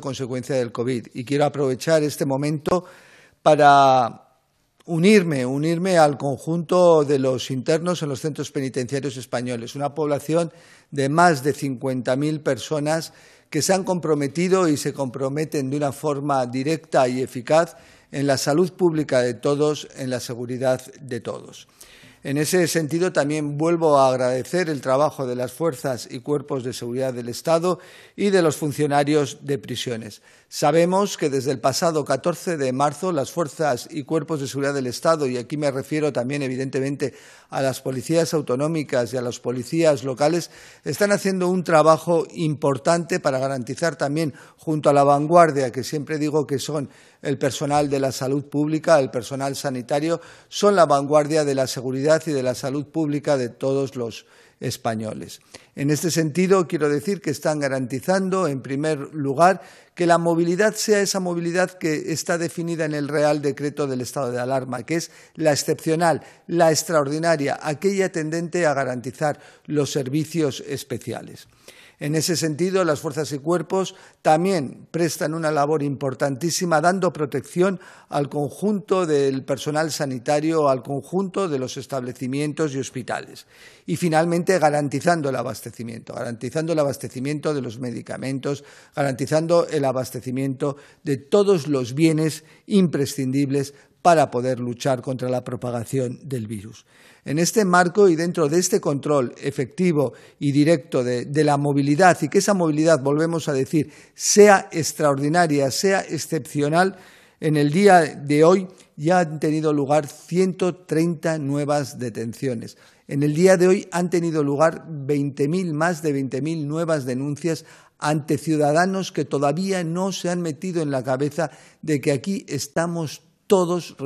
consecuencia del COVID. Y quiero aprovechar este momento para unirme, unirme al conjunto de los internos en los centros penitenciarios españoles, una población de más de 50.000 personas que se han comprometido y se comprometen de una forma directa y eficaz en la salud pública de todos, en la seguridad de todos. En ese sentido, también vuelvo a agradecer el trabajo de las fuerzas y cuerpos de seguridad del Estado y de los funcionarios de prisiones. Sabemos que desde el pasado 14 de marzo las fuerzas y cuerpos de seguridad del Estado, y aquí me refiero también evidentemente a las policías autonómicas y a las policías locales, están haciendo un trabajo importante para garantizar también, junto a la vanguardia, que siempre digo que son el personal de la salud pública, el personal sanitario, son la vanguardia de la seguridad y de la salud pública de todos los españoles. En este sentido, quiero decir que están garantizando, en primer lugar, que la movilidad sea esa movilidad que está definida en el Real Decreto del Estado de Alarma, que es la excepcional, la extraordinaria, aquella tendente a garantizar los servicios especiales. En ese sentido, las fuerzas y cuerpos también prestan una labor importantísima dando protección al conjunto del personal sanitario, al conjunto de los establecimientos y hospitales. Y finalmente, garantizando el abastecimiento, garantizando el abastecimiento de los medicamentos, garantizando el abastecimiento de todos los bienes imprescindibles para poder luchar contra la propagación del virus. En este marco y dentro de este control efectivo y directo de, la movilidad y que esa movilidad, volvemos a decir, sea extraordinaria, sea excepcional, en el día de hoy ya han tenido lugar 130 nuevas detenciones. En el día de hoy han tenido lugar 20.000, más de 20.000 nuevas denuncias ante ciudadanos que todavía no se han metido en la cabeza de que aquí estamos todos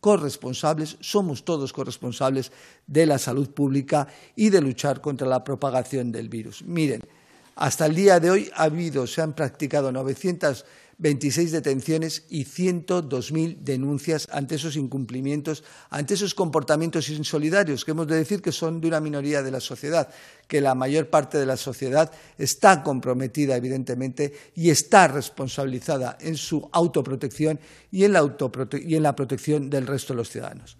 corresponsables, somos todos corresponsables de la salud pública y de luchar contra la propagación del virus. Miren, hasta el día de hoy ha habido, se han practicado 900 26 detenciones y 102.000 denuncias ante esos incumplimientos, ante esos comportamientos insolidarios, que hemos de decir que son de una minoría de la sociedad, que la mayor parte de la sociedad está comprometida, evidentemente, y está responsabilizada en su autoprotección y en la, y en la protección del resto de los ciudadanos.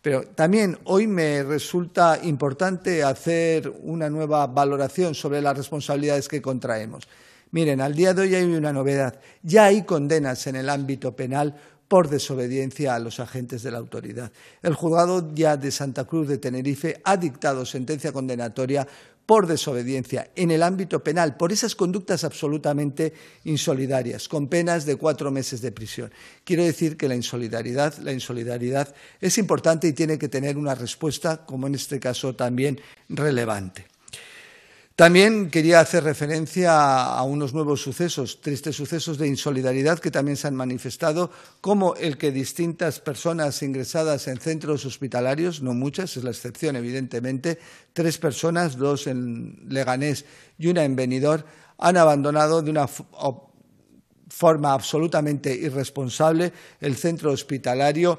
Pero también hoy me resulta importante hacer una nueva valoración sobre las responsabilidades que contraemos. Miren, al día de hoy hay una novedad. Ya hay condenas en el ámbito penal por desobediencia a los agentes de la autoridad. El juzgado ya de Santa Cruz de Tenerife ha dictado sentencia condenatoria por desobediencia en el ámbito penal, por esas conductas absolutamente insolidarias, con penas de cuatro meses de prisión. Quiero decir que la insolidaridad, la insolidaridad es importante y tiene que tener una respuesta, como en este caso también relevante. También quería hacer referencia a unos nuevos sucesos, tristes sucesos de insolidaridad que también se han manifestado, como el que distintas personas ingresadas en centros hospitalarios, no muchas, es la excepción evidentemente, tres personas, dos en Leganés y una en Benidorm, han abandonado de una forma absolutamente irresponsable el centro hospitalario,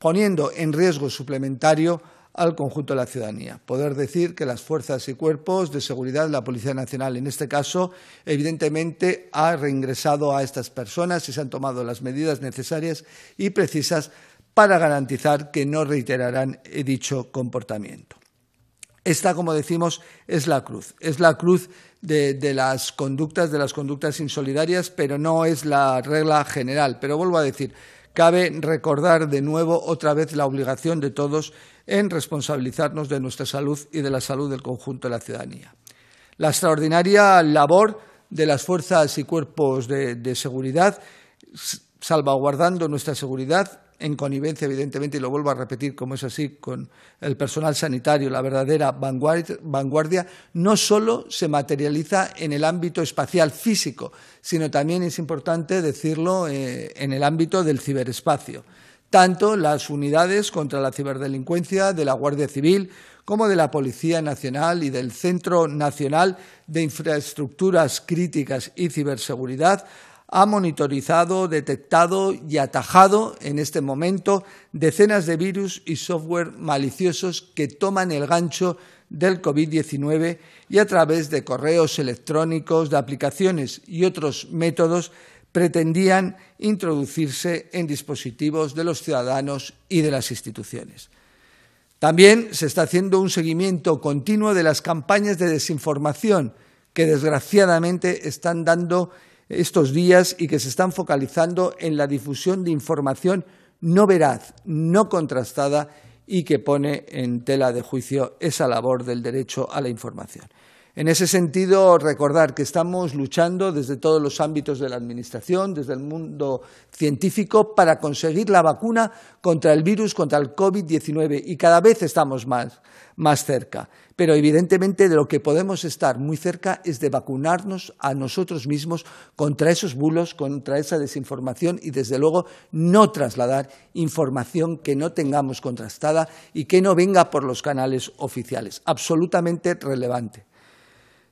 poniendo en riesgo suplementario al conjunto de la ciudadanía. Poder decir que las fuerzas y cuerpos de seguridad, la Policía Nacional en este caso, evidentemente ha reingresado a estas personas y se han tomado las medidas necesarias y precisas para garantizar que no reiterarán dicho comportamiento. Esta, como decimos, es la cruz. Es la cruz de, de, las conductas, de las conductas insolidarias, pero no es la regla general. Pero vuelvo a decir, cabe recordar de nuevo otra vez la obligación de todos en responsabilizarnos de nuestra salud y de la salud del conjunto de la ciudadanía. La extraordinaria labor de las fuerzas y cuerpos de, seguridad, salvaguardando nuestra seguridad en connivencia, evidentemente, y lo vuelvo a repetir, como es así, con el personal sanitario, la verdadera vanguardia, no solo se materializa en el ámbito espacial físico, sino también es importante decirlo eh, en el ámbito del ciberespacio tanto las unidades contra la ciberdelincuencia de la Guardia Civil como de la Policía Nacional y del Centro Nacional de Infraestructuras Críticas y Ciberseguridad han monitorizado, detectado y atajado en este momento decenas de virus y software maliciosos que toman el gancho del COVID-19 y a través de correos electrónicos, de aplicaciones y otros métodos pretendían introducirse en dispositivos de los ciudadanos y de las instituciones. También se está haciendo un seguimiento continuo de las campañas de desinformación que desgraciadamente están dando estos días y que se están focalizando en la difusión de información no veraz, no contrastada y que pone en tela de juicio esa labor del derecho a la información. En ese sentido, recordar que estamos luchando desde todos los ámbitos de la Administración, desde el mundo científico, para conseguir la vacuna contra el virus, contra el COVID-19, y cada vez estamos más, más cerca. Pero evidentemente de lo que podemos estar muy cerca es de vacunarnos a nosotros mismos contra esos bulos, contra esa desinformación y, desde luego, no trasladar información que no tengamos contrastada y que no venga por los canales oficiales. Absolutamente relevante.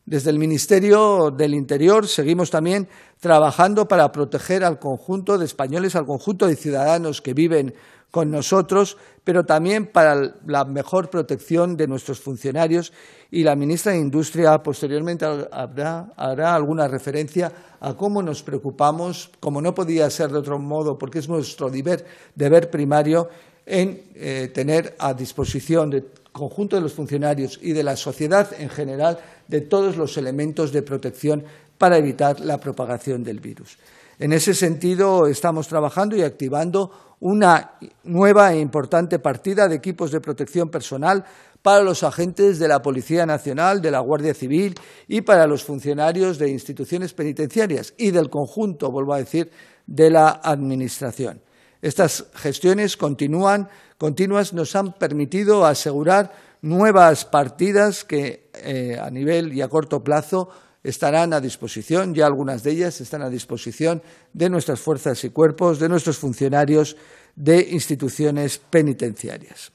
Desde el Ministerio del Interior seguimos también trabajando para proteger al conjunto de españoles, al conjunto de ciudadanos que viven con nosotros, pero también para la mejor protección de nuestros funcionarios. Y la ministra de Industria posteriormente hará alguna referencia a cómo nos preocupamos, como no podía ser de otro modo, porque es nuestro deber, primario, en eh, tener a disposición de conjunto de los funcionarios y de la sociedad en general de todos los elementos de protección para evitar la propagación del virus. En ese sentido, estamos trabajando y activando una nueva e importante partida de equipos de protección personal para los agentes de la Policía Nacional, de la Guardia Civil y para los funcionarios de instituciones penitenciarias y del conjunto, vuelvo a decir, de la Administración. Estas gestiones continúan continuas nos han permitido asegurar nuevas partidas que eh, a nivel y a corto plazo estarán a disposición, ya algunas de ellas están a disposición de nuestras fuerzas y cuerpos, de nuestros funcionarios, de instituciones penitenciarias.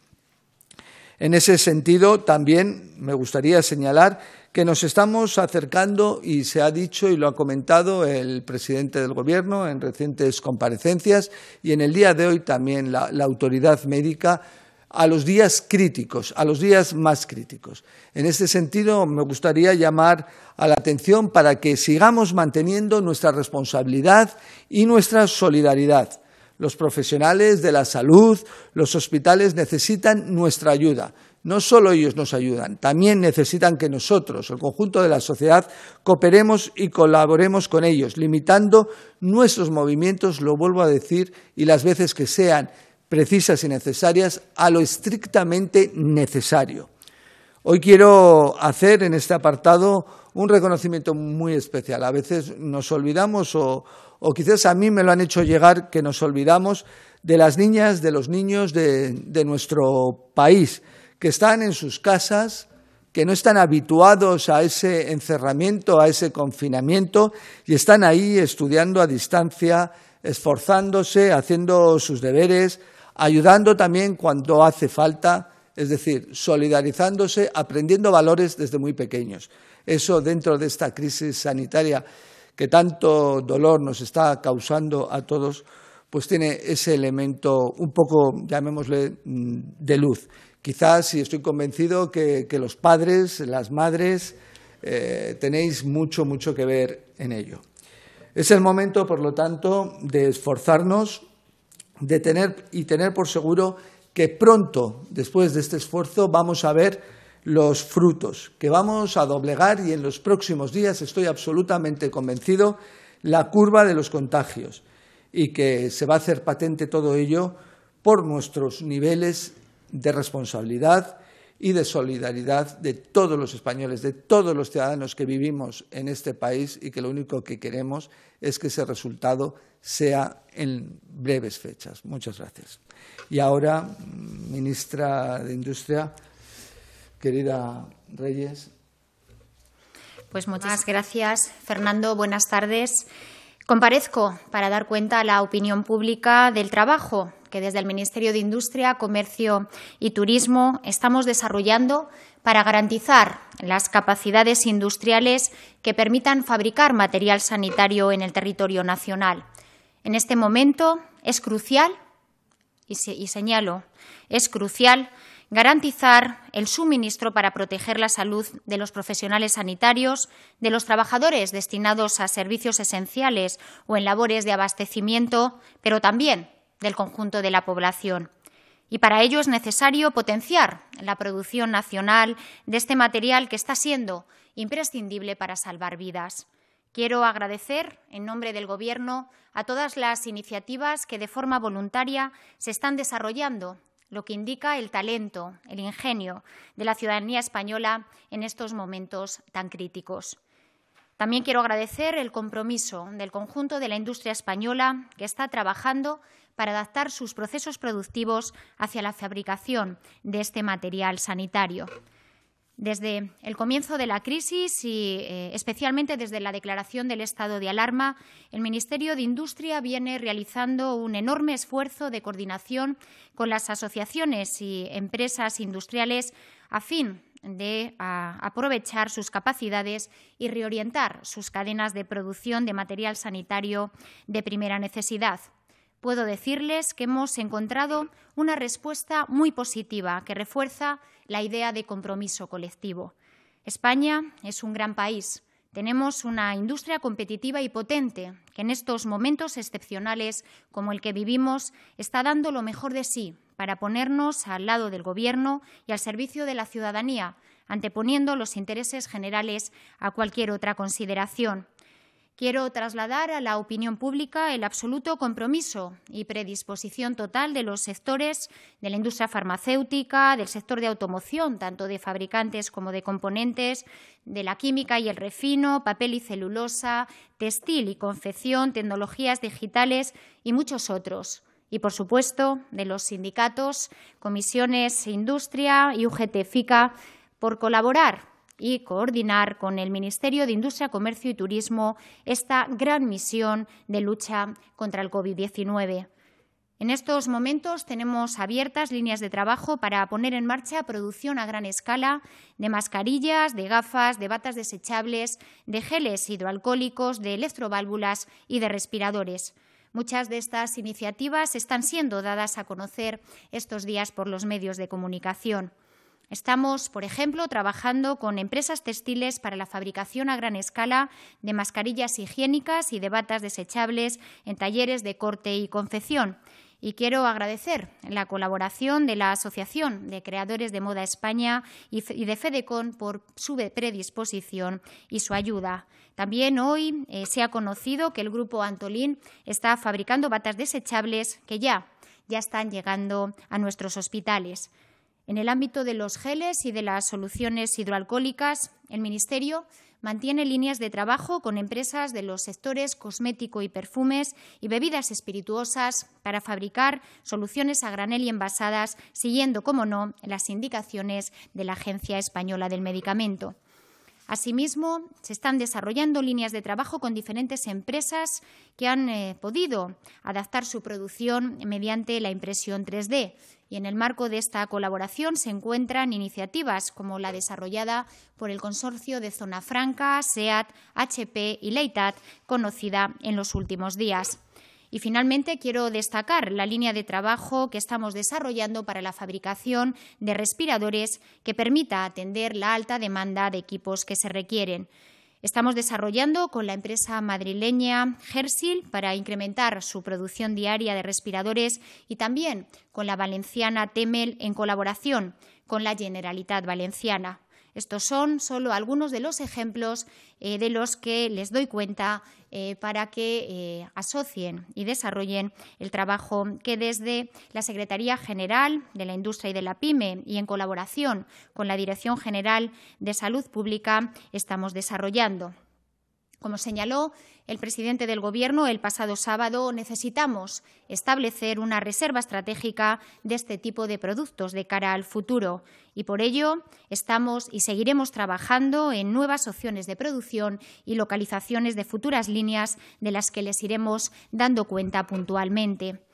En ese sentido, también me gustaría señalar que nos estamos acercando y se ha dicho y lo ha comentado el presidente del Gobierno en recientes comparecencias y en el día de hoy también la, la autoridad médica a los días críticos, a los días más críticos. En este sentido, me gustaría llamar a la atención para que sigamos manteniendo nuestra responsabilidad y nuestra solidaridad. Los profesionales de la salud, los hospitales necesitan nuestra ayuda no solo ellos nos ayudan, también necesitan que nosotros, el conjunto de la sociedad, cooperemos y colaboremos con ellos, limitando nuestros movimientos, lo vuelvo a decir, y las veces que sean precisas y necesarias, a lo estrictamente necesario. Hoy quiero hacer en este apartado un reconocimiento muy especial. A veces nos olvidamos, o, quizás a mí me lo han hecho llegar, que nos olvidamos de las niñas, de los niños de nuestro país que están en sus casas, que no están habituados a ese encerramiento, a ese confinamiento, y están ahí estudiando a distancia, esforzándose, haciendo sus deberes, ayudando también cuando hace falta, es decir, solidarizándose, aprendiendo valores desde muy pequeños. Eso dentro de esta crisis sanitaria que tanto dolor nos está causando a todos, pues tiene ese elemento un poco, llamémosle, mm, de luz. Quizás, y estoy convencido, que, los padres, las madres, eh, tenéis mucho, mucho que ver en ello. Es el momento, por lo tanto, de esforzarnos de tener, y tener por seguro que pronto, después de este esfuerzo, vamos a ver los frutos, que vamos a doblegar y en los próximos días, estoy absolutamente convencido, la curva de los contagios y que se va a hacer patente todo ello por nuestros niveles de responsabilidad y de solidaridad de todos los españoles, de todos los ciudadanos que vivimos en este país y que lo único que queremos es que ese resultado sea en breves fechas. Muchas gracias. Y ahora, ministra de Industria, querida Reyes. Pues muchas gracias, Fernando. Buenas tardes. Comparezco para dar cuenta a la opinión pública del trabajo que desde el Ministerio de Industria, Comercio y Turismo estamos desarrollando para garantizar las capacidades industriales que permitan fabricar material sanitario en el territorio nacional. En este momento es crucial, y, y señalo, es crucial garantizar el suministro para proteger la salud de los profesionales sanitarios, de los trabajadores destinados a servicios esenciales o en labores de abastecimiento, pero también del conjunto de la población. Y para ello es necesario potenciar la producción nacional de este material que está siendo imprescindible para salvar vidas. Quiero agradecer, en nombre del Gobierno, a todas las iniciativas que de forma voluntaria se están desarrollando, lo que indica el talento, el ingenio de la ciudadanía española en estos momentos tan críticos. También quiero agradecer el compromiso del conjunto de la industria española que está trabajando para adaptar sus procesos productivos hacia la fabricación de este material sanitario. Desde el comienzo de la crisis y eh, especialmente desde la declaración del estado de alarma, el Ministerio de Industria viene realizando un enorme esfuerzo de coordinación con las asociaciones y empresas industriales a fin de aprovechar sus capacidades y reorientar sus cadenas de producción de material sanitario de primera necesidad puedo decirles que hemos encontrado una respuesta muy positiva que refuerza la idea de compromiso colectivo. España es un gran país. Tenemos una industria competitiva y potente que en estos momentos excepcionales como el que vivimos está dando lo mejor de sí para ponernos al lado del Gobierno y al servicio de la ciudadanía, anteponiendo los intereses generales a cualquier otra consideración. Quiero trasladar a la opinión pública el absoluto compromiso y predisposición total de los sectores de la industria farmacéutica, del sector de automoción, tanto de fabricantes como de componentes, de la química y el refino, papel y celulosa, textil y confección, tecnologías digitales y muchos otros. Y, por supuesto, de los sindicatos, comisiones, industria y UGT-FICA por colaborar y coordinar con el Ministerio de Industria, Comercio y Turismo esta gran misión de lucha contra el COVID-19. En estos momentos tenemos abiertas líneas de trabajo para poner en marcha producción a gran escala de mascarillas, de gafas, de batas desechables, de geles hidroalcohólicos, de electroválvulas y de respiradores. Muchas de estas iniciativas están siendo dadas a conocer estos días por los medios de comunicación. Estamos, por ejemplo, trabajando con empresas textiles para la fabricación a gran escala de mascarillas higiénicas y de batas desechables en talleres de corte y confección. Y quiero agradecer la colaboración de la Asociación de Creadores de Moda España y de Fedecon por su predisposición y su ayuda. También hoy eh, se ha conocido que el grupo Antolín está fabricando batas desechables que ya, ya están llegando a nuestros hospitales. En el ámbito de los geles y de las soluciones hidroalcohólicas, el Ministerio mantiene líneas de trabajo con empresas de los sectores cosmético y perfumes y bebidas espirituosas para fabricar soluciones a granel y envasadas, siguiendo, como no, las indicaciones de la Agencia Española del Medicamento. Asimismo, se están desarrollando líneas de trabajo con diferentes empresas que han eh, podido adaptar su producción mediante la impresión 3D. Y en el marco de esta colaboración se encuentran iniciativas como la desarrollada por el consorcio de Zona Franca, SEAT, HP y Leitat, conocida en los últimos días. Y finalmente quiero destacar la línea de trabajo que estamos desarrollando para la fabricación de respiradores que permita atender la alta demanda de equipos que se requieren. Estamos desarrollando con la empresa madrileña Gersil para incrementar su producción diaria de respiradores y también con la valenciana Temel en colaboración con la Generalitat Valenciana. Estos son solo algunos de los ejemplos eh, de los que les doy cuenta eh, para que eh, asocien y desarrollen el trabajo que desde la Secretaría General de la Industria y de la PYME y en colaboración con la Dirección General de Salud Pública estamos desarrollando. Como señaló el presidente del Gobierno el pasado sábado, necesitamos establecer una reserva estratégica de este tipo de productos de cara al futuro y por ello estamos y seguiremos trabajando en nuevas opciones de producción y localizaciones de futuras líneas de las que les iremos dando cuenta puntualmente.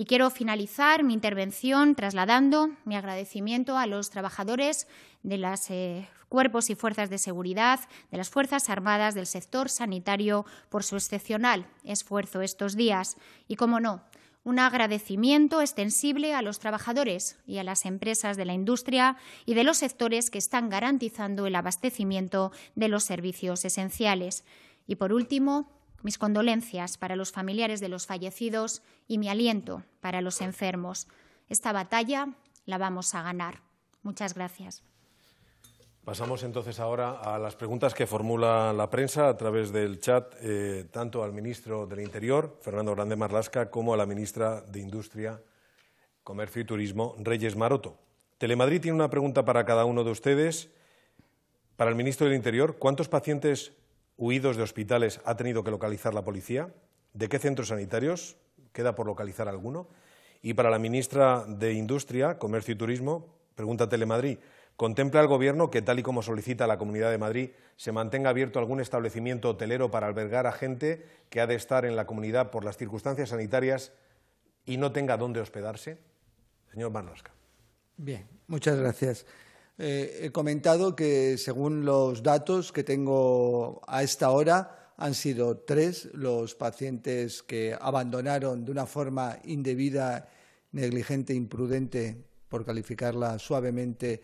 Y quiero finalizar mi intervención trasladando mi agradecimiento a los trabajadores de los eh, cuerpos y fuerzas de seguridad, de las Fuerzas Armadas, del sector sanitario, por su excepcional esfuerzo estos días. Y, como no, un agradecimiento extensible a los trabajadores y a las empresas de la industria y de los sectores que están garantizando el abastecimiento de los servicios esenciales. Y, por último, mis condolencias para los familiares de los fallecidos y mi aliento para los enfermos. Esta batalla la vamos a ganar. Muchas gracias. Pasamos entonces ahora a las preguntas que formula la prensa a través del chat, eh, tanto al ministro del Interior, Fernando Grande Marlasca, como a la ministra de Industria, Comercio y Turismo, Reyes Maroto. Telemadrid tiene una pregunta para cada uno de ustedes. Para el ministro del Interior, ¿cuántos pacientes huidos de hospitales ha tenido que localizar la policía? ¿De qué centros sanitarios? Queda por localizar alguno. Y para la ministra de Industria, Comercio y Turismo, pregunta Telemadrid, ¿contempla el Gobierno que, tal y como solicita la Comunidad de Madrid, se mantenga abierto algún establecimiento hotelero para albergar a gente que ha de estar en la comunidad por las circunstancias sanitarias y no tenga dónde hospedarse? Señor Marlasca. Bien, muchas gracias. Eh, he comentado que según los datos que tengo a esta hora, han sido tres los pacientes que abandonaron de una forma indebida, negligente, imprudente, por calificarla suavemente,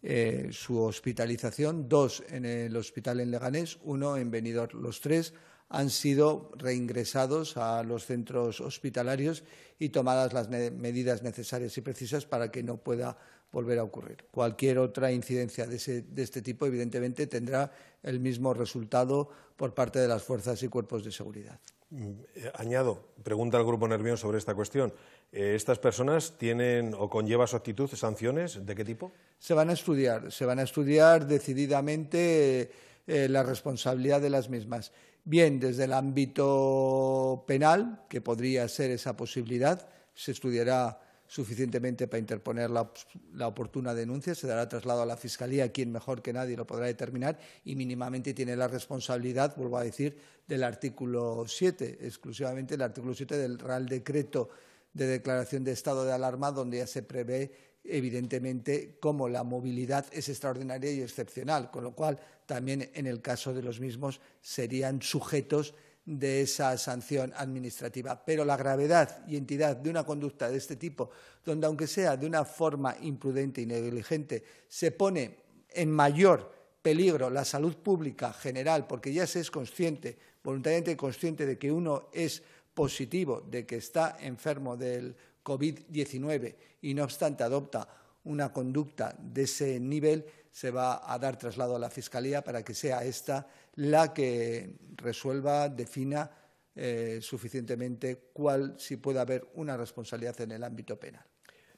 eh, su hospitalización, dos en el hospital en Leganés, uno en Benidorm. Los tres han sido reingresados a los centros hospitalarios y tomadas las medidas necesarias y precisas para que no pueda volver a ocurrir. Cualquier otra incidencia de, este tipo, evidentemente, tendrá el mismo resultado por parte de las fuerzas y cuerpos de seguridad. Mm, eh, añado, pregunta al Grupo Nervión sobre esta cuestión. Eh, ¿Estas personas tienen o conlleva su actitud sanciones? ¿De qué tipo? Se van a estudiar, se van a estudiar decididamente eh, la responsabilidad de las mismas. Bien desde el ámbito penal, que podría ser esa posibilidad, se estudiará suficientemente para interponer la, la, oportuna denuncia, se dará traslado a la Fiscalía, quien mejor que nadie lo podrá determinar, y mínimamente tiene la responsabilidad, vuelvo a decir, del artículo 7, exclusivamente el artículo 7 del Real Decreto de Declaración de Estado de Alarma, donde ya se prevé evidentemente cómo la movilidad es extraordinaria y excepcional, con lo cual también en el caso de los mismos serían sujetos de esa sanción administrativa. Pero la gravedad y entidad de una conducta de este tipo, donde aunque sea de una forma imprudente y negligente, se pone en mayor peligro la salud pública general, porque ya se es consciente, voluntariamente consciente de que uno es positivo, de que está enfermo del COVID-19 y no obstante adopta una conducta de ese nivel, se va a dar traslado a la Fiscalía para que sea esta la que resuelva, defina eh, suficientemente cuál, si puede haber una responsabilidad en el ámbito penal.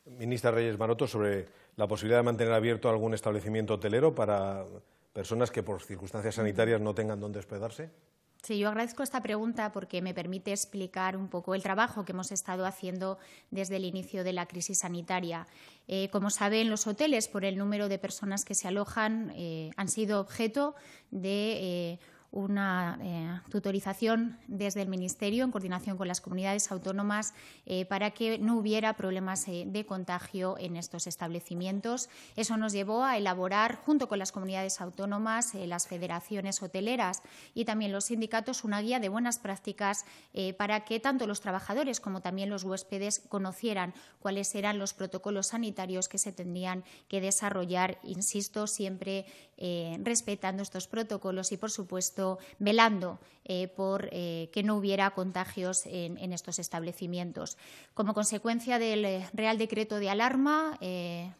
Ministra Reyes Maroto, sobre la posibilidad de mantener abierto algún establecimiento hotelero para personas que por circunstancias sanitarias no tengan dónde hospedarse. Sí, yo agradezco esta pregunta porque me permite explicar un poco el trabajo que hemos estado haciendo desde el inicio de la crisis sanitaria. Eh, como saben, los hoteles, por el número de personas que se alojan, eh, han sido objeto de eh, una eh, tutorización desde el Ministerio en coordinación con las comunidades autónomas eh, para que no hubiera problemas eh, de contagio en estos establecimientos. Eso nos llevó a elaborar, junto con las comunidades autónomas, las federaciones hoteleras y también los sindicatos, una guía de buenas prácticas para que tanto los trabajadores como también los huéspedes conocieran cuáles eran los protocolos sanitarios que se tendrían que desarrollar, insisto, siempre respetando estos protocolos y, por supuesto, velando eh, por eh, que no hubiera contagios en, estos establecimientos. Como consecuencia del eh, Real Decreto de Alarma,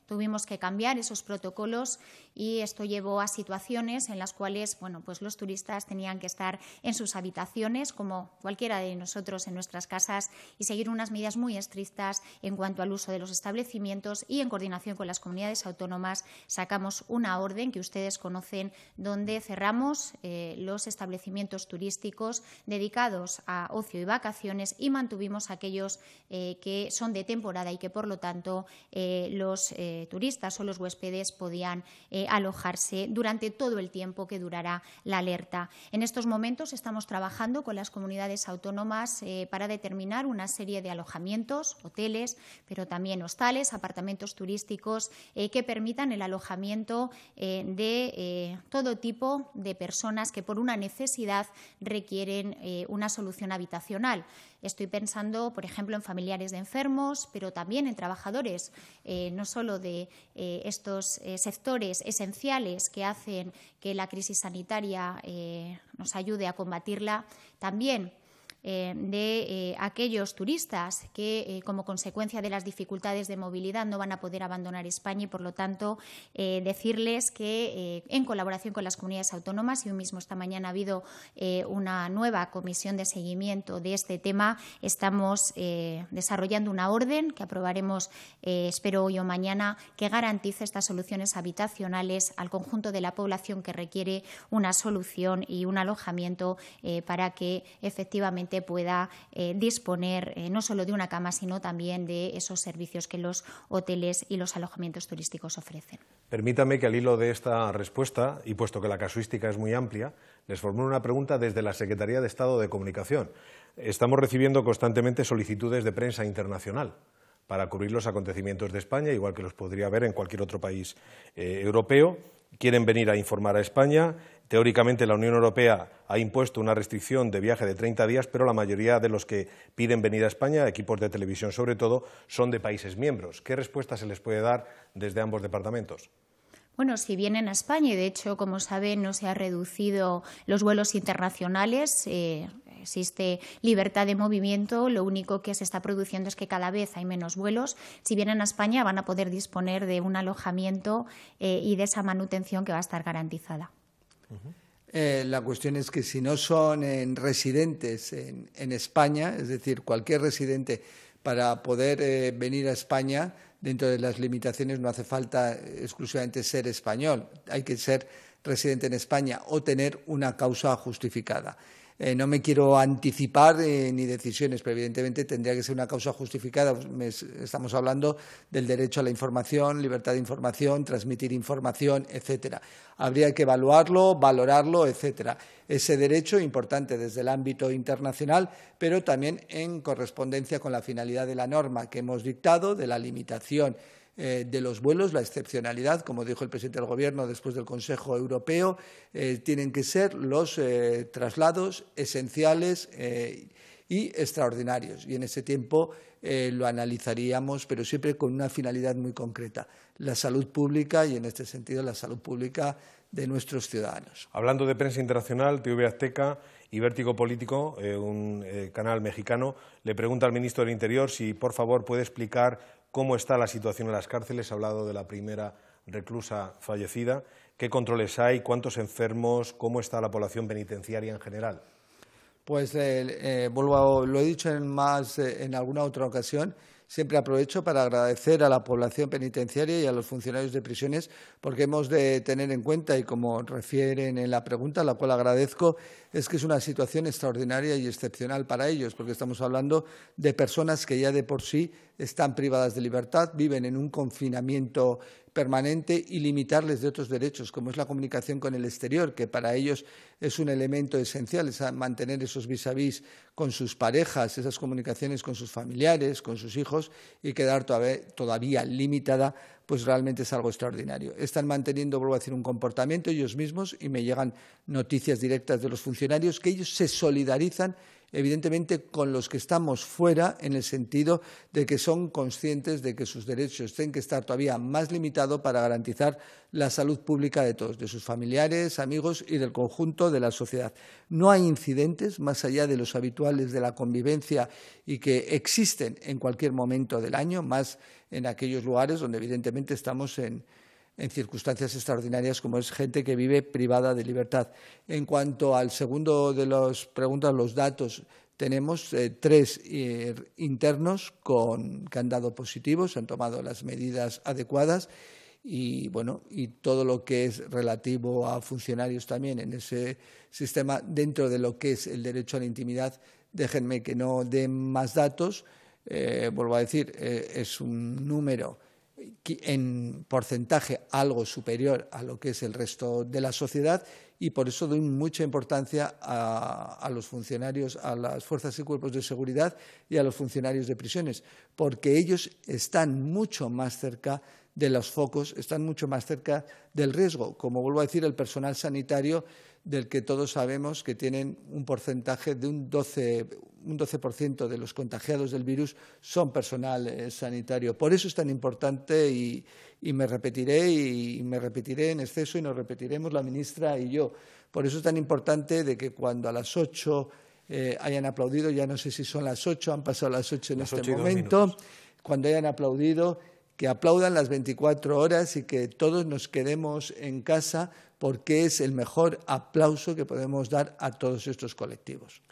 tuvimos que cambiar esos protocolos y esto llevó a situaciones en las cuales bueno, pues los turistas tenían que estar en sus habitaciones, como cualquiera de nosotros en nuestras casas, y seguir unas medidas muy estrictas en cuanto al uso de los establecimientos y en coordinación con las comunidades autónomas sacamos una orden que ustedes conocen donde cerramos los establecimientos turísticos dedicados a ocio y vacaciones y mantuvimos aquellos eh, que son de temporada y que, por lo tanto, eh, los eh, turistas o los huéspedes podían alojarse durante todo el tiempo que durará la alerta. En estos momentos estamos trabajando con las comunidades autónomas para determinar una serie de alojamientos, hoteles, pero también hostales, apartamentos turísticos que permitan el alojamiento de todo tipo de personas que, por una necesidad requieren eh, una solución habitacional. Estoy pensando, por ejemplo, en familiares de enfermos, pero también en trabajadores, eh, no solo de eh, estos sectores esenciales que hacen que la crisis sanitaria nos ayude a combatirla, también eh, de eh, aquellos turistas que, eh, como consecuencia de las dificultades de movilidad, no van a poder abandonar España y, por lo tanto, decirles que, en colaboración con las comunidades autónomas, y hoy mismo esta mañana ha habido una nueva comisión de seguimiento de este tema, estamos desarrollando una orden que aprobaremos, espero hoy o mañana, que garantice estas soluciones habitacionales al conjunto de la población que requiere una solución y un alojamiento para que efectivamente pueda eh, disponer eh, no solo de una cama, sino también de esos servicios que los hoteles y los alojamientos turísticos ofrecen. Permítame que al hilo de esta respuesta, y puesto que la casuística es muy amplia, les formule una pregunta desde la Secretaría de Estado de Comunicación. Estamos recibiendo constantemente solicitudes de prensa internacional para cubrir los acontecimientos de España, igual que los podría haber en cualquier otro país eh, europeo. Quieren venir a informar a España, Teóricamente la Unión Europea ha impuesto una restricción de viaje de 30 días, pero la mayoría de los que piden venir a España, equipos de televisión sobre todo, son de países miembros. ¿Qué respuesta se les puede dar desde ambos departamentos? Bueno, si vienen a España, y de hecho, como saben, no se han reducido los vuelos internacionales, eh, existe libertad de movimiento, lo único que se está produciendo es que cada vez hay menos vuelos. Si vienen a España, van a poder disponer de un alojamiento eh, y de esa manutención que va a estar garantizada. Eh, la cuestión es que si no son residentes en, España, es decir, cualquier residente para poder eh, venir a España, dentro de las limitaciones no hace falta exclusivamente ser español, hay que ser residente en España o tener una causa justificada. Eh, no me quiero anticipar eh, ni decisiones, pero evidentemente tendría que ser una causa justificada. Pues, estamos hablando del derecho a la información, libertad de información, transmitir información, etcétera. Habría que evaluarlo, valorarlo, etcétera. Ese derecho importante desde el ámbito internacional, pero también en correspondencia con la finalidad de la norma que hemos dictado de la limitación eh, de los vuelos, la excepcionalidad, como dijo el presidente del Gobierno después del Consejo Europeo, eh, tienen que ser los eh, traslados esenciales y extraordinarios. Y en ese tiempo lo analizaríamos, pero siempre con una finalidad muy concreta, la salud pública y, en este sentido, la salud pública de nuestros ciudadanos. Hablando de prensa internacional, TV Azteca y Vértigo Político, un canal mexicano, le pregunta al ministro del Interior si, por favor, puede explicar cómo está la situación en las cárceles. Ha hablado de la primera reclusa fallecida. ¿Qué controles hay? ¿Cuántos enfermos? ¿Cómo está la población penitenciaria en general? Pues eh, eh a lo he dicho en más eh, en alguna otra ocasión. Siempre aprovecho para agradecer a la población penitenciaria y a los funcionarios de prisiones porque hemos de tener en cuenta, y como refieren en la pregunta, la cual agradezco, es que es una situación extraordinaria y excepcional para ellos, porque estamos hablando de personas que ya de por sí están privadas de libertad, viven en un confinamiento permanente y limitarles de otros derechos, como es la comunicación con el exterior, que para ellos es un elemento esencial, es mantener esos vis-a-vis con sus parejas, esas comunicaciones con sus familiares, con sus hijos, y quedar todavía, todavía limitada, pues realmente es algo extraordinario. Están manteniendo, vuelvo a decir, un comportamiento ellos mismos y me llegan noticias directas de los funcionarios que ellos se solidarizan evidentemente con los que estamos fuera, en el sentido de que son conscientes de que sus derechos tienen que estar todavía más limitados para garantizar la salud pública de todos, de sus familiares, amigos y del conjunto de la sociedad. No hay incidentes más allá de los habituales de la convivencia y que existen en cualquier momento del año, más en aquellos lugares donde evidentemente estamos en, en circunstancias extraordinarias como es gente que vive privada de libertad. En cuanto al segundo de las preguntas, los datos, tenemos eh, tres eh, internos con, que han dado positivos, han tomado las medidas adecuadas y bueno, y todo lo que es relativo a funcionarios también en ese sistema, dentro de lo que es el derecho a la intimidad, déjenme que no den más datos. Eh, vuelvo a decir, es un número en porcentaje algo superior a lo que es el resto de la sociedad y por eso doy mucha importancia a, los funcionarios, a las fuerzas y cuerpos de seguridad y a los funcionarios de prisiones, porque ellos están mucho más cerca de los focos, están mucho más cerca del riesgo. Como vuelvo a decir, el personal sanitario del que todos sabemos que tienen un porcentaje de un 12, un 12% de los contagiados del virus son personal eh, sanitario. Por eso es tan importante y, me repetiré y, me repetiré en exceso y nos repetiremos la ministra y yo. Por eso es tan importante de que cuando a las 8 eh, hayan aplaudido, ya no sé si son las 8, han pasado las 8 en este momento, cuando hayan aplaudido, que aplaudan las 24 horas y que todos nos quedemos en casa porque es el mejor aplauso que podemos dar a todos estos colectivos.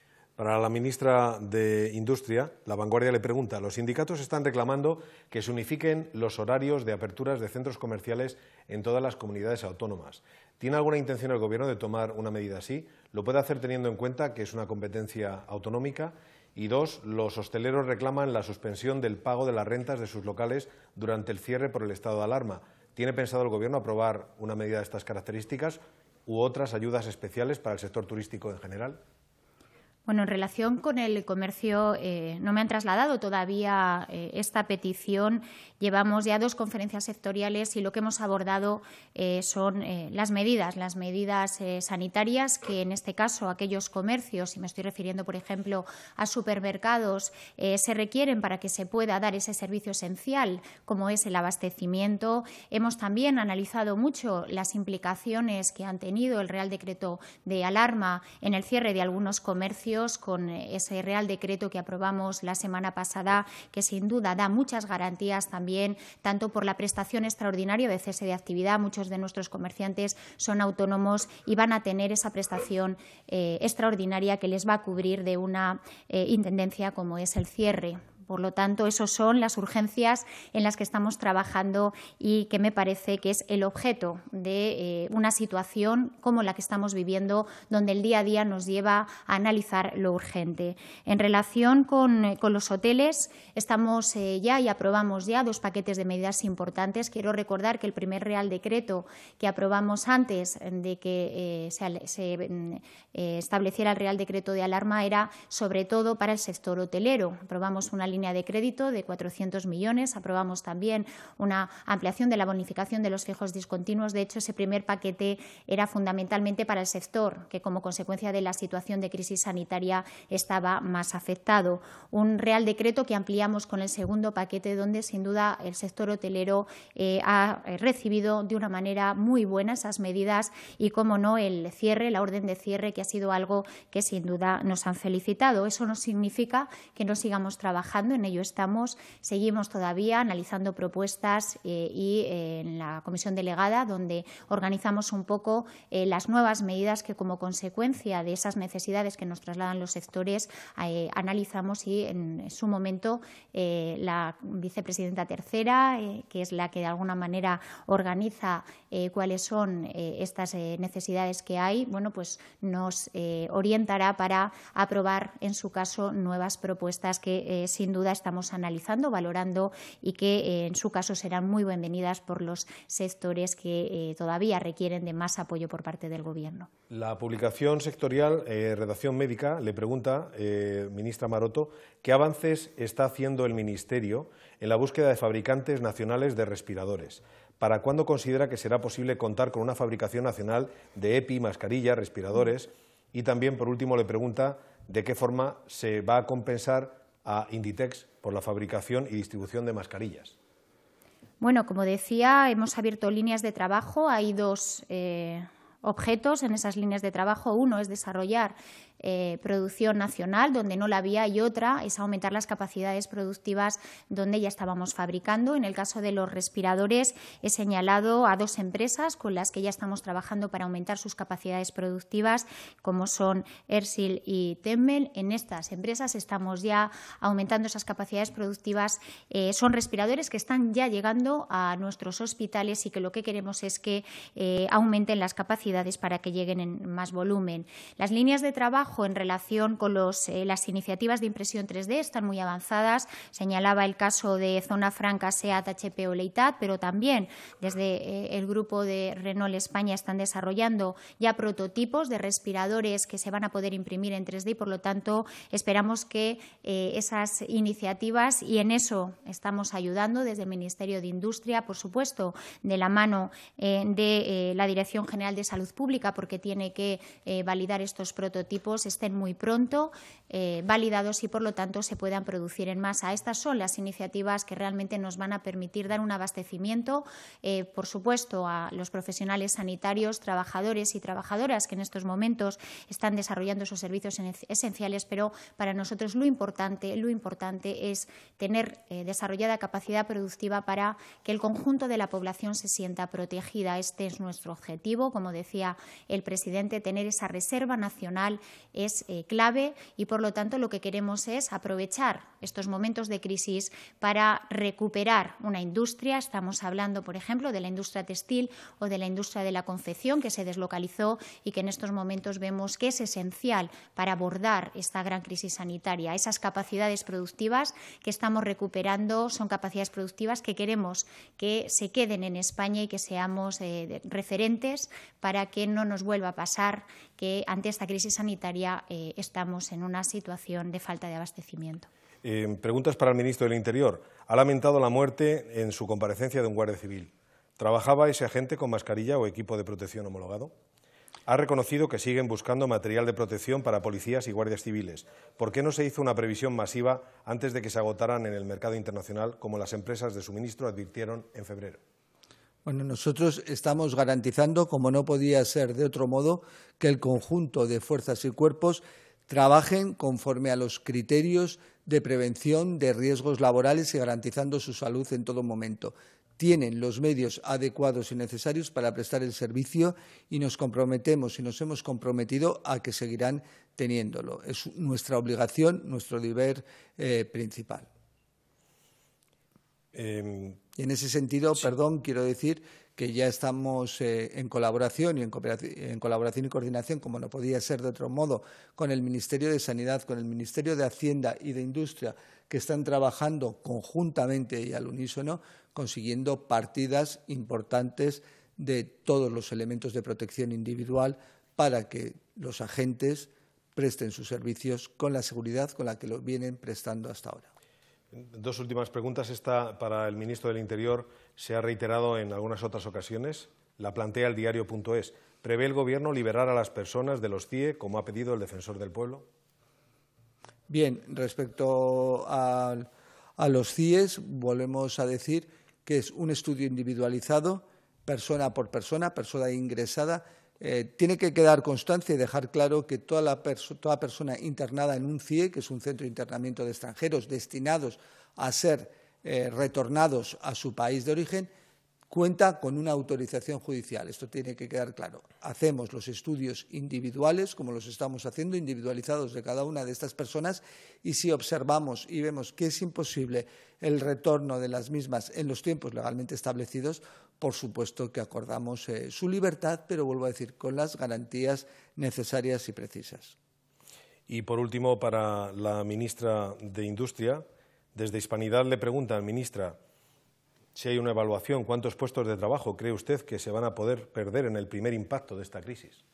Para la ministra de Industria, La Vanguardia le pregunta, los sindicatos están reclamando que se unifiquen los horarios de aperturas de centros comerciales en todas las comunidades autónomas. ¿Tiene alguna intención el Gobierno de tomar una medida así? ¿Lo puede hacer teniendo en cuenta que es una competencia autonómica? Y dos, los hosteleros reclaman la suspensión del pago de las rentas de sus locales durante el cierre por el estado de alarma. ¿Tiene pensado el Gobierno aprobar una medida de estas características u otras ayudas especiales para el sector turístico en general? Bueno, en relación con el comercio, eh, no me han trasladado todavía eh, esta petición. Llevamos ya dos conferencias sectoriales y lo que hemos abordado eh, son las medidas, las medidas sanitarias que, en este caso, aquellos comercios, y me estoy refiriendo, por ejemplo, a supermercados, se requieren para que se pueda dar ese servicio esencial, como es el abastecimiento. Hemos también analizado mucho las implicaciones que han tenido el Real Decreto de Alarma en el cierre de algunos comercios con eh, ese Real Decreto que aprobamos la semana pasada, que sin duda da muchas garantías también, tanto por la prestación extraordinaria de cese de actividad, muchos de nuestros comerciantes son autónomos y van a tener esa prestación eh, extraordinaria que les va a cubrir de una eh, intendencia como es el cierre por lo tanto, esas son las urgencias en las que estamos trabajando y que me parece que es el objeto de eh, una situación como la que estamos viviendo, donde el día a día nos lleva a analizar lo urgente. En relación con, eh, los hoteles, estamos eh, ya y aprobamos ya dos paquetes de medidas importantes. Quiero recordar que el primer Real Decreto que aprobamos antes de que se, se mm, estableciera el Real Decreto de alarma era sobre todo para el sector hotelero. Aprobamos una de crédito de 400 millones. Aprobamos también una ampliación de la bonificación de los fijos discontinuos. De hecho, ese primer paquete era fundamentalmente para el sector, que como consecuencia de la situación de crisis sanitaria estaba más afectado. Un real decreto que ampliamos con el segundo paquete, donde sin duda el sector hotelero eh, ha recibido de una manera muy buena esas medidas y, como no, el cierre, la orden de cierre, que ha sido algo que sin duda nos han felicitado. Eso no significa que no sigamos trabajando en ello estamos, seguimos todavía analizando propuestas eh, y eh, en la comisión delegada, donde organizamos un poco eh, las nuevas medidas que como consecuencia de esas necesidades que nos trasladan los sectores, analizamos y en su momento la vicepresidenta tercera, que es la que de alguna manera organiza cuáles son estas necesidades que hay, bueno, pues nos orientará para aprobar en su caso nuevas propuestas que sin sin duda estamos analizando, valorando y que eh, en su caso serán muy bienvenidas por los sectores que eh, todavía requieren de más apoyo por parte del Gobierno. La publicación sectorial eh, Redacción Médica le pregunta, ministra Maroto, ¿qué avances está haciendo el Ministerio en la búsqueda de fabricantes nacionales de respiradores? ¿Para cuándo considera que será posible contar con una fabricación nacional de EPI, mascarillas, respiradores? Y también, por último, le pregunta de qué forma se va a compensar a Inditex por la fabricación y distribución de mascarillas? Bueno, como decía, hemos abierto líneas de trabajo. Hay dos eh, objetos en esas líneas de trabajo. Uno es desarrollar eh, producción nacional donde no la había y otra es aumentar las capacidades productivas donde ya estábamos fabricando. En el caso de los respiradores he señalado a dos empresas con las que ya estamos trabajando para aumentar sus capacidades productivas como son Ersil y Temmel. En estas empresas estamos ya aumentando esas capacidades productivas. Eh, son respiradores que están ya llegando a nuestros hospitales y que lo que queremos es que eh, aumenten las capacidades para que lleguen en más volumen. Las líneas de trabajo en relación con los, eh, las iniciativas de impresión 3D están muy avanzadas. Señalaba el caso de Zona Franca, SEAT, HP o Leitat, pero también desde eh, el grupo de Renault España están desarrollando ya prototipos de respiradores que se van a poder imprimir en 3D por lo tanto, esperamos que eh, esas iniciativas, y en eso estamos ayudando desde el Ministerio de Industria, por supuesto, de la mano de la Dirección General de Salud Pública, porque tiene que validar estos prototipos estén muy pronto eh, validados y, por lo tanto, se puedan producir en masa. Estas son las iniciativas que realmente nos van a permitir dar un abastecimiento, eh, por supuesto, a los profesionales sanitarios, trabajadores y trabajadoras que en estos momentos están desarrollando esos servicios esenciales, pero para nosotros lo importante, lo importante es tener eh, desarrollada capacidad productiva para que el conjunto de la población se sienta protegida. Este es nuestro objetivo, como decía el presidente, tener esa reserva nacional es eh, clave y, por lo tanto, lo que queremos es aprovechar estos momentos de crisis para recuperar una industria. Estamos hablando, por ejemplo, de la industria textil o de la industria de la confección que se deslocalizó y que en estos momentos vemos que es esencial para abordar esta gran crisis sanitaria. Esas capacidades productivas que estamos recuperando son capacidades productivas que queremos que se queden en España y que seamos eh, referentes para que no nos vuelva a pasar que ante esta crisis sanitaria eh, estamos en una situación de falta de abastecimiento. Eh, preguntas para el ministro del Interior. Ha lamentado la muerte en su comparecencia de un guardia civil. ¿Trabajaba ese agente con mascarilla o equipo de protección homologado? Ha reconocido que siguen buscando material de protección para policías y guardias civiles. ¿Por qué no se hizo una previsión masiva antes de que se agotaran en el mercado internacional, como las empresas de suministro advirtieron en febrero? Bueno, nosotros estamos garantizando, como no podía ser de otro modo, que el conjunto de fuerzas y cuerpos trabajen conforme a los criterios de prevención de riesgos laborales y garantizando su salud en todo momento. Tienen los medios adecuados y necesarios para prestar el servicio y nos comprometemos y nos hemos comprometido a que seguirán teniéndolo. Es nuestra obligación, nuestro deber eh, principal. Em, y en ese sentido, perdón, quiero decir que ya estamos eh, en colaboración y en, colaboración y coordinación, como no podía ser de otro modo, con el Ministerio de Sanidad, con el Ministerio de Hacienda y de Industria, que están trabajando conjuntamente y al unísono, consiguiendo partidas importantes de todos los elementos de protección individual para que los agentes presten sus servicios con la seguridad con la que lo vienen prestando hasta ahora. Dos últimas preguntas. Esta para el ministro del Interior se ha reiterado en algunas otras ocasiones. La plantea el diario.es. ¿Prevé el Gobierno liberar a las personas de los CIE, como ha pedido el defensor del pueblo? Bien, respecto a, a los CIEs, volvemos a decir que es un estudio individualizado, persona por persona, persona ingresada, eh, tiene que quedar constancia y dejar claro que toda, persona internada en un CIE, que es un centro de internamiento de extranjeros destinados a ser eh, retornados a su país de origen, cuenta con una autorización judicial. Esto tiene que quedar claro. Hacemos los estudios individuales, como los estamos haciendo, individualizados de cada una de estas personas, y si observamos y vemos que es imposible el retorno de las mismas en los tiempos legalmente establecidos, por supuesto que acordamos eh, su libertad, pero vuelvo a decir, con las garantías necesarias y precisas. Y por último, para la ministra de Industria, desde Hispanidad le al ministra, si hay una evaluación, cuántos puestos de trabajo cree usted que se van a poder perder en el primer impacto de esta crisis?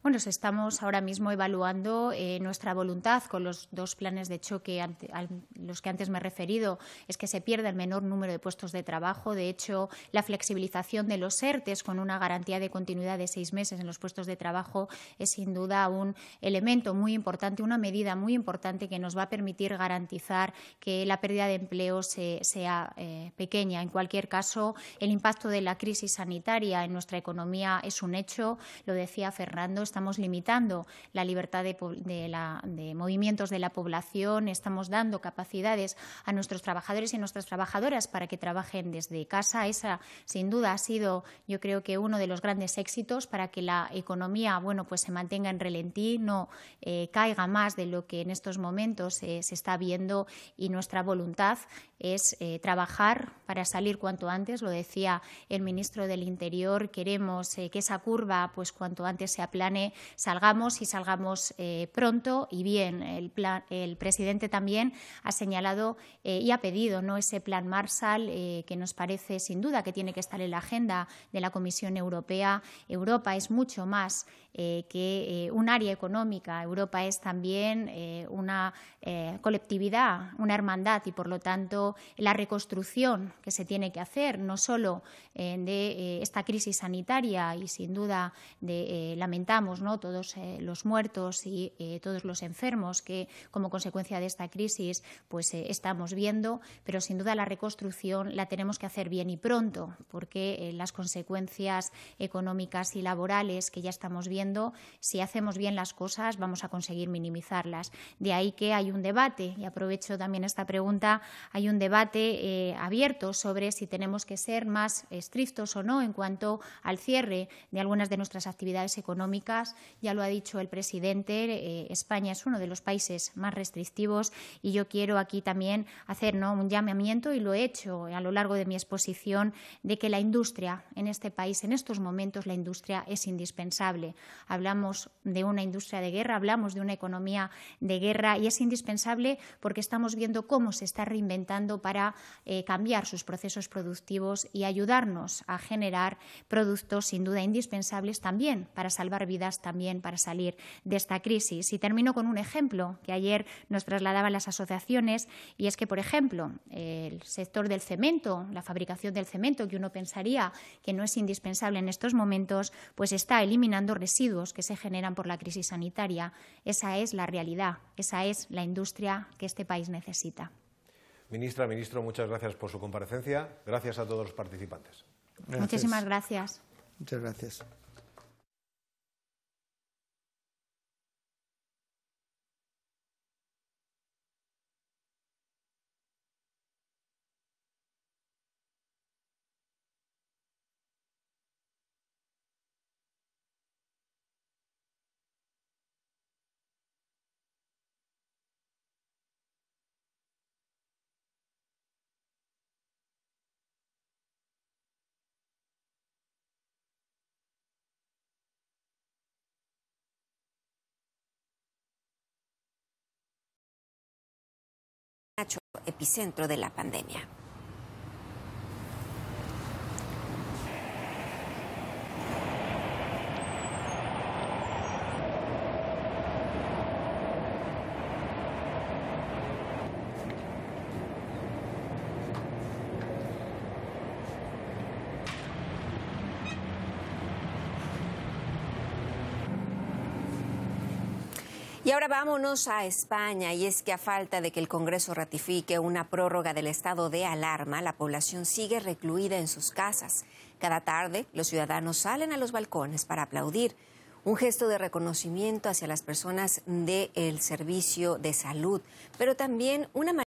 Bueno, estamos ahora mismo evaluando eh, nuestra voluntad con los dos planes de choque a los que antes me he referido. Es que se pierda el menor número de puestos de trabajo. De hecho, la flexibilización de los ERTES con una garantía de continuidad de seis meses en los puestos de trabajo es sin duda un elemento muy importante, una medida muy importante que nos va a permitir garantizar que la pérdida de empleo sea eh, pequeña. En cualquier caso, el impacto de la crisis sanitaria en nuestra economía es un hecho. Lo decía Fernando estamos limitando la libertad de, movimientos de la población, estamos dando capacidades a nuestros trabajadores y nuestras trabajadoras para que trabajen desde casa. Esa, sin duda, ha sido, yo creo que uno de los grandes éxitos para que la economía, bueno, pues se mantenga en relentí, no eh, caiga más de lo que en estos momentos eh, se está viendo y nuestra voluntad es eh, trabajar para salir cuanto antes. Lo decía el ministro del Interior, queremos que esa curva, pues cuanto antes se aplane salgamos y salgamos eh, pronto y bien. El, plan, el, presidente también ha señalado eh, y ha pedido ¿no? ese plan Marshall eh, que nos parece sin duda que tiene que estar en la agenda de la Comisión Europea. Europa es mucho más que un área económica. Europa es también una colectividad, una hermandad y, por lo tanto, la reconstrucción que se tiene que hacer no solo de esta crisis sanitaria y, sin duda, lamentamos ¿no? todos eh, los muertos y eh, todos los enfermos que como consecuencia de esta crisis pues, eh, estamos viendo, pero sin duda la reconstrucción la tenemos que hacer bien y pronto, porque las consecuencias económicas y laborales que ya estamos viendo, si hacemos bien las cosas vamos a conseguir minimizarlas. De ahí que hay un debate, y aprovecho también esta pregunta, hay un debate abierto sobre si tenemos que ser más estrictos o no en cuanto al cierre de algunas de nuestras actividades económicas ya lo ha dicho el presidente, eh, España es uno de los países más restrictivos y yo quiero aquí también hacer un llamamiento, y lo he hecho a lo largo de mi exposición, de que la industria en este país, en estos momentos, la industria es indispensable. Hablamos de una industria de guerra, hablamos de una economía de guerra y es indispensable porque estamos viendo cómo se está reinventando para eh, cambiar sus procesos productivos y ayudarnos a generar productos sin duda indispensables también para salvar vidas también para salir de esta crisis. Y termino con un ejemplo que ayer nos trasladaban las asociaciones y es que, por ejemplo, el sector del cemento, la fabricación del cemento, que uno pensaría que no es indispensable en estos momentos, pues está eliminando residuos que se generan por la crisis sanitaria. Esa es la realidad, esa es la industria que este país necesita. Ministra, ministro, muchas gracias por su comparecencia. Gracias a todos los participantes. Muchísimas gracias. Muchas gracias. epicentro de la pandemia. vámonos a España y es que a falta de que el Congreso ratifique una prórroga del estado de alarma, la población sigue recluida en sus casas. Cada tarde los ciudadanos salen a los balcones para aplaudir, un gesto de reconocimiento hacia las personas del servicio de salud, pero también una